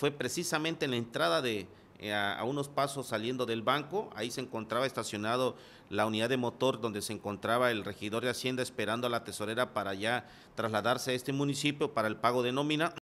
fue precisamente en la entrada de, eh, a, unos pasos saliendo del banco. Ahí se encontraba estacionado la unidad de motor donde se encontraba el regidor de Hacienda esperando a la tesorera para ya trasladarse a este municipio para el pago de nómina.